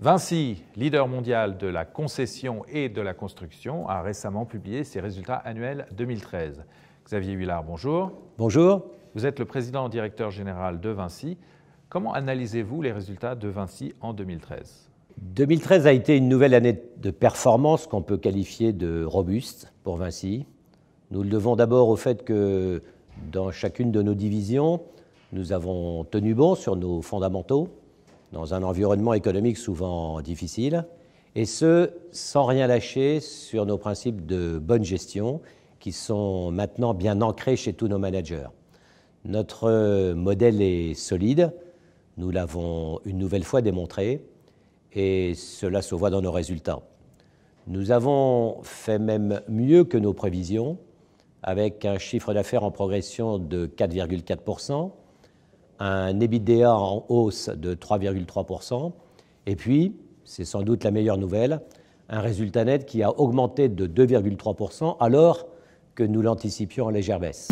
Vinci, leader mondial de la concession et de la construction, a récemment publié ses résultats annuels 2013. Xavier Huillard, bonjour. Bonjour. Vous êtes le président directeur général de Vinci. Comment analysez-vous les résultats de Vinci en 2013 2013 a été une nouvelle année de performance qu'on peut qualifier de robuste pour Vinci. Nous le devons d'abord au fait que dans chacune de nos divisions, nous avons tenu bon sur nos fondamentaux, dans un environnement économique souvent difficile, et ce, sans rien lâcher sur nos principes de bonne gestion, qui sont maintenant bien ancrés chez tous nos managers. Notre modèle est solide, nous l'avons une nouvelle fois démontré, et cela se voit dans nos résultats. Nous avons fait même mieux que nos prévisions, avec un chiffre d'affaires en progression de 4,4%, un EBITDA en hausse de 3,3%, et puis, c'est sans doute la meilleure nouvelle, un résultat net qui a augmenté de 2,3% alors que nous l'anticipions en légère baisse.